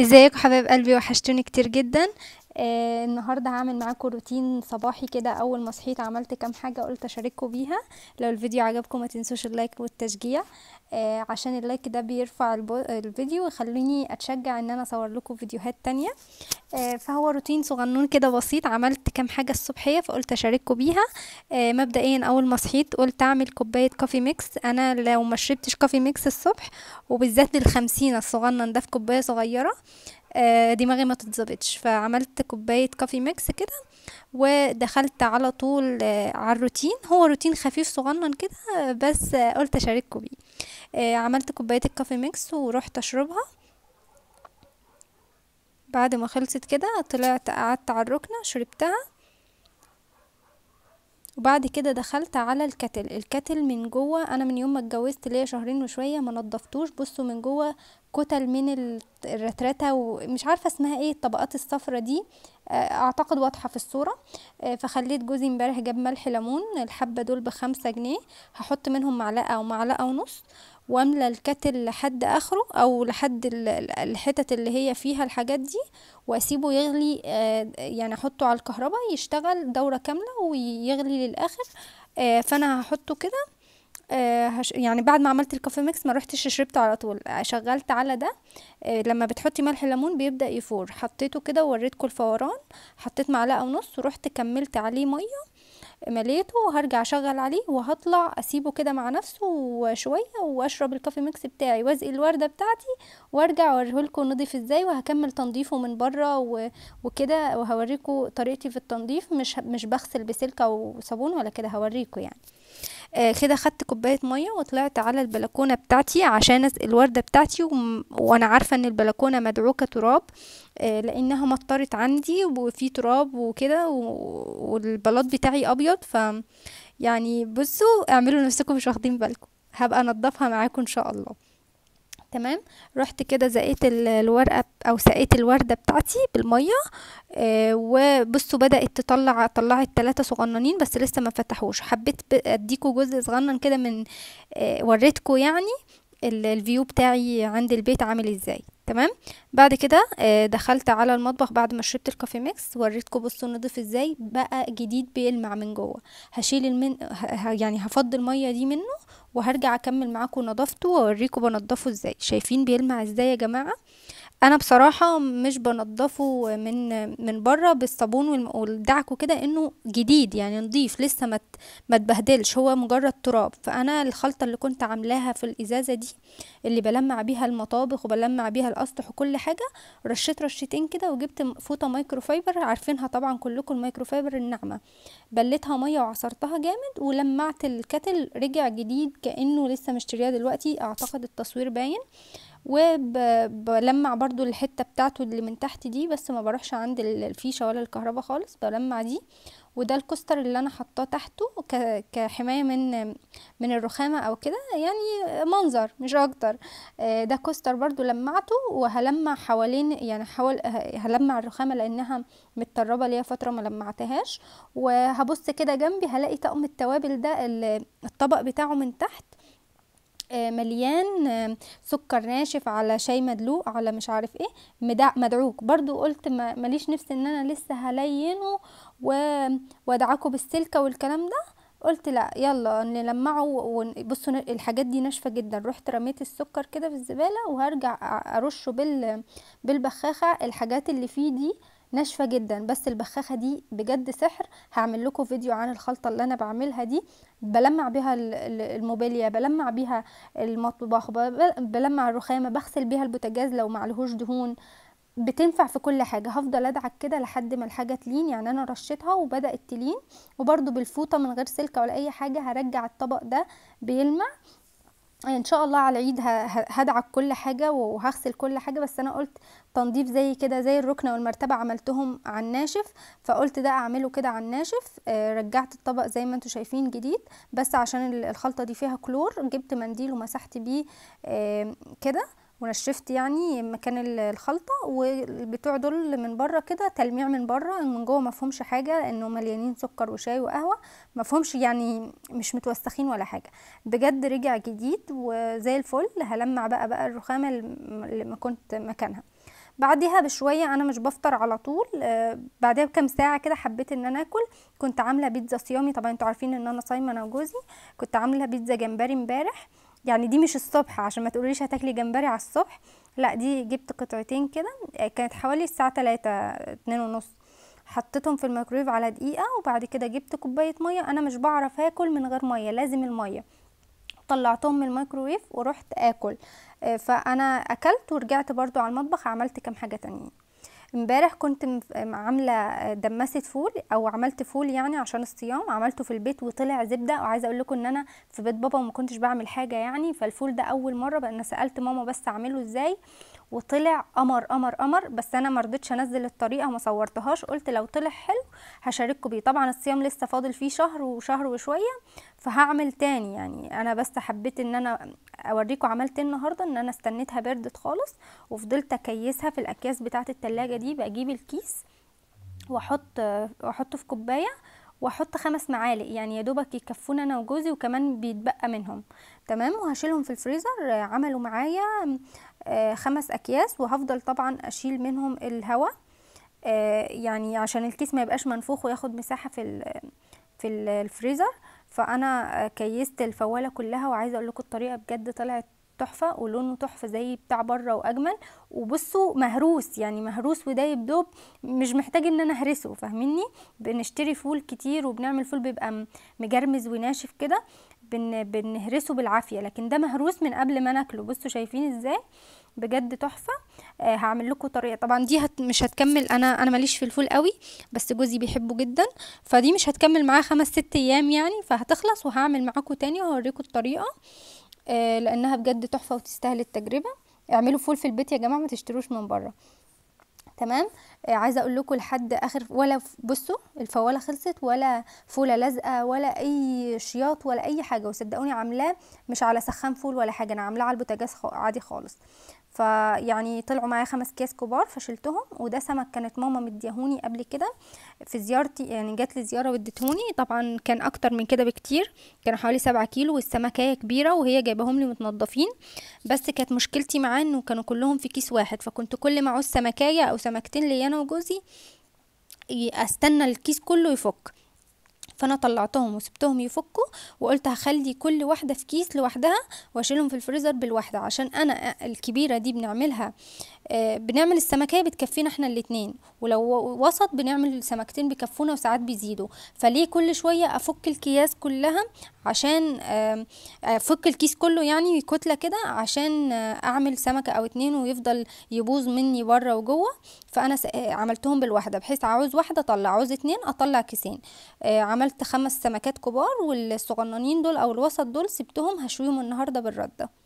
ازيكم حبايب قلبي وحشتوني كتير جدا آه النهارده هعمل معاكم روتين صباحي كده اول ما صحيت عملت كام حاجه قلت اشارككم بيها لو الفيديو عجبكم ما تنسوش اللايك والتشجيع آه عشان اللايك ده بيرفع الفيديو ويخليني اتشجع ان انا اصور لكم فيديوهات تانية آه فهو روتين صغنون كده بسيط عملت كام حاجه الصبحيه فقلت اشارككم بيها آه مبدئيا اول ما صحيت قلت اعمل كوبايه كوفي ميكس انا لو ما شربتش كوفي ميكس الصبح وبالذات الخمسين الصغنن ده في كوبايه صغيره آه، دماغي ما تتظبطش فعملت كوبايه كافي ميكس كده ودخلت على طول آه، على الروتين هو روتين خفيف صغنن كده بس قلت اشارككم بيه آه، عملت كوبايه الكافي ميكس ورحت اشربها بعد ما خلصت كده طلعت قعدت على الركنه شربتها وبعد كده دخلت على الكتل الكتل من جوه انا من يوم ما اتجوزت ليا شهرين وشويه ما نضفتوش بصوا من جوه كتل من الرترتة ومش عارفة اسمها ايه الطبقات الصفرة دي آه، اعتقد واضحة في الصورة آه، فخليت جوزي امبارح جاب ملح ليمون الحبة دول بخمسة جنيه هحط منهم معلقة ومعلقة ونص واملى الكتل لحد اخره او لحد الحتت اللي هي فيها الحاجات دي واسيبه يغلي آه، يعني احطه على الكهرباء يشتغل دورة كاملة ويغلي للاخر فانا هحطه كده آه، هش يعني بعد ما عملت الكافي ميكس ما رحتش شربته على طول آه، شغلت على ده آه، لما بتحطي ملح الليمون بيبدا يفور حطيته كده ووريتكم الفوران حطيت معلقه ونص ورحت كملت عليه ميه مليته وهرجع اشغل عليه وهطلع اسيبه كده مع نفسه وشويه واشرب الكافي ميكس بتاعي وازق الورده بتاعتي وارجع لكم نضيف ازاي وهكمل تنظيفه من بره وكده وهوريكم طريقتي في التنظيف مش مش بغسل بسلك او صابون ولا كده هوريكم يعني آه كده خدت كوبايه ميه وطلعت على البلكونه بتاعتي عشان الورده بتاعتي و... وانا عارفه ان البلكونه مدعوكه تراب آه لانها مطرت عندي وفي تراب وكده و... والبلاط بتاعي ابيض ف يعني بصوا اعملوا نفسكم مش واخدين بالكم هبقى انضفها معاكم ان شاء الله تمام رحت كده زقيت الورقه او سقيت الورده بتاعتي بالميه آه وبصوا بدات تطلع طلعت ثلاثه صغننين بس لسه ما فتحوش حبيت اديكم جزء صغنن كده من آه وريتكم يعني الفيو بتاعي عند البيت عامل ازاي تمام بعد كده آه، دخلت على المطبخ بعد ما شربت الكافي ميكس وريتكم بصوا نضيف ازاي بقى جديد بيلمع من جوه هشيل المن يعني هفضي الميه دي منه وهرجع اكمل معاكم نظافته واوريكم بنضفه ازاي شايفين بيلمع ازاي يا جماعه انا بصراحه مش بنضفه من من بره بالصابون والدعك وكده انه جديد يعني نضيف لسه ما ما اتبهدلش هو مجرد تراب فانا الخلطه اللي كنت عاملاها في الازازه دي اللي بلمع بيها المطابخ وبلمع بيها الاسطح وكل حاجه رشيت رشتين كده وجبت فوطه مايكرو فايبر عارفينها طبعا كلكم المايكرو فايبر الناعمه بلتها ميه وعصرتها جامد ولمعت الكتل رجع جديد كانه لسه مشترياه دلوقتي اعتقد التصوير باين وبلمع برضو الحتة بتاعته اللي من تحت دي بس ما بروحش عند الفيشة ولا الكهرباء خالص بلمع دي وده الكوستر اللي انا حطاه تحته كحماية من من الرخامة او كده يعني منظر مش اكتر آه، ده كوستر برضو لمعته وهلمع حوالين يعني حول هلمع الرخامة لانها متطربة ليا فترة ما لمعتهاش وهبص كده جنبي هلاقي طقم التوابل ده الطبق بتاعه من تحت آه، مليان آه، سكر ناشف على شاي مدلوق على مش عارف ايه مدعوك برضو قلت ماليش نفس ان انا لسه هلينه وادعكه بالسلكه والكلام ده قلت لا يلا نلمعه وبصوا الحاجات دي ناشفه جدا رحت رميت السكر كده في الزباله وهرجع ارشه بال بالبخاخه الحاجات اللي فيه دي ناشفه جدا بس البخاخه دي بجد سحر هعمل لكم فيديو عن الخلطه اللي انا بعملها دي بلمع بيها الموبيليا بلمع بيها المطبخ بلمع الرخامه بغسل بيها البوتاجاز لو معلهوش دهون بتنفع في كل حاجه هفضل ادعك كده لحد ما الحاجه تلين يعني انا رشيتها وبدات تلين وبرده بالفوطه من غير سلكه ولا اي حاجه هرجع الطبق ده بيلمع ان شاء الله على العيد هدعك كل حاجه وهغسل كل حاجه بس انا قلت تنظيف زي كده زي الركنه والمرتبه عملتهم على الناشف فقلت ده اعمله كده على الناشف آه، رجعت الطبق زي ما انتم شايفين جديد بس عشان الخلطه دي فيها كلور جبت منديل ومسحت بيه كده ونشفت يعني مكان الخلطه والبتوع دول من بره كده تلميع من بره من جوه ما حاجه لانه مليانين سكر وشاي وقهوه ما يعني مش متوسخين ولا حاجه بجد رجع جديد وزي الفل هلمع بقى بقى الرخامه اللي ما كنت مكانها بعدها بشوية أنا مش بفطر على طول آه، بعدها بكام ساعة كده حبيت إن أنا آكل كنت عاملة بيتزا صيامي طبعا انتوا عارفين إن أنا صايمة أنا وجوزي كنت عاملة بيتزا جمبري امبارح يعني دي مش الصبح عشان ما تقوليش هتاكلي جمبري على الصبح لا دي جبت قطعتين كده آه، كانت حوالي الساعه تلاتة اتنين ونص حطيتهم في الميكرويف على دقيقه وبعد كده جبت كوبايه ميه انا مش بعرف اكل من غير ميه لازم الميه طلعتهم من الميكرويف ورحت اكل آه، فانا اكلت ورجعت برضو على المطبخ عملت كام حاجه تانية امبارح كنت عامله دمسه فول او عملت فول يعني عشان الصيام عملته في البيت وطلع زبده وعايزه اقول لكم ان انا في بيت بابا وما كنتش بعمل حاجه يعني فالفول ده اول مره بقى انا سالت ماما بس اعمله ازاي وطلع قمر قمر قمر بس انا ما رضيتش انزل الطريقه وما صورتهاش قلت لو طلع حلو هشارككم بيه طبعا الصيام لسه فاضل فيه شهر وشهر وشويه فهعمل تاني يعني انا بس حبيت ان انا اوريكم عملت ايه النهارده ان انا استنيتها بردت خالص وفضلت اكيسها في الاكياس بتاعه التلاجة دي بجيب الكيس واحط واحطه في كوبايه واحط خمس معالق يعني يا دوبك انا وجوزي وكمان بيتبقى منهم تمام وهشيلهم في الفريزر عملوا معايا آه، خمس اكياس وهفضل طبعا اشيل منهم الهواء آه، يعني عشان الكيس ما يبقاش منفوخ وياخد مساحه في في الفريزر فانا كيست الفوالة كلها وعايزة اقول لكم الطريقة بجد طلعت تحفة ولونه تحفة زي بتاع بره واجمل وبصوا مهروس يعني مهروس ودايب دوب مش محتاج ان انا اهرسه فاهميني بنشتري فول كتير وبنعمل فول بيبقى مجرمز وناشف كده بن بنهرسه بالعافيه لكن ده مهروس من قبل ما ناكله بصوا شايفين ازاي بجد تحفه آه هعمل لكم طريقه طبعا دي هت مش هتكمل انا انا ماليش في الفول قوي بس جوزي بيحبه جدا فدي مش هتكمل معاه خمس ست ايام يعني فهتخلص وهعمل معاكم تاني وهوريكم الطريقه آه لانها بجد تحفه وتستاهل التجربه اعملوا فول في البيت يا جماعه ما تشتروش من بره تمام آه، عايزه اقول لكم لحد اخر ولا بصوا الفواله خلصت ولا فوله لازقه ولا اي شياط ولا اي حاجه وصدقوني عاملاه مش على سخان فول ولا حاجه انا عاملاه على البوتاجاز عادي خالص فيعني طلعوا معايا خمس كيس كبار فشلتهم وده سمك كانت ماما مديهوني قبل كده في زيارتي يعني جات لي زياره وديتهوني طبعا كان اكتر من كده بكتير كان حوالي سبعة كيلو والسمكايه كبيره وهي جايباهم لي متنضفين بس كانت مشكلتي معاه انه كانوا كلهم في كيس واحد فكنت كل ما اعوز سمكايه او سمكتين انا انا وجوزي استنى الكيس كله يفك فانا طلعتهم وسبتهم يفكوا وقلت هخلي كل واحده في كيس لوحدها واشيلهم في الفريزر بالواحده عشان انا الكبيره دي بنعملها آه، بنعمل السمكية بتكفينا احنا الاتنين ولو وسط بنعمل سمكتين بيكفونا وساعات بيزيدوا فليه كل شوية افك الكياس كلها عشان آه، افك الكيس كله يعني كتلة كده عشان آه، اعمل سمكة او اتنين ويفضل يبوظ مني بره وجوه فانا عملتهم بالواحدة بحيث عاوز واحدة اطلع عاوز اتنين اطلع كيسين عملت خمس سمكات كبار والصغننين دول او الوسط دول سبتهم هشويهم النهاردة بالردة